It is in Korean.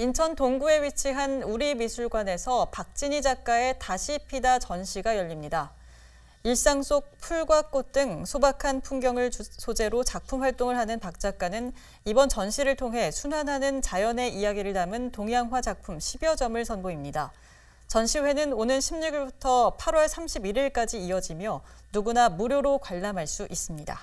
인천 동구에 위치한 우리미술관에서 박진희 작가의 다시 피다 전시가 열립니다. 일상 속 풀과 꽃 등 소박한 풍경을 소재로 작품 활동을 하는 박 작가는 이번 전시를 통해 순환하는 자연의 이야기를 담은 동양화 작품 10여 점을 선보입니다. 전시회는 오는 16일부터 8월 31일까지 이어지며 누구나 무료로 관람할 수 있습니다.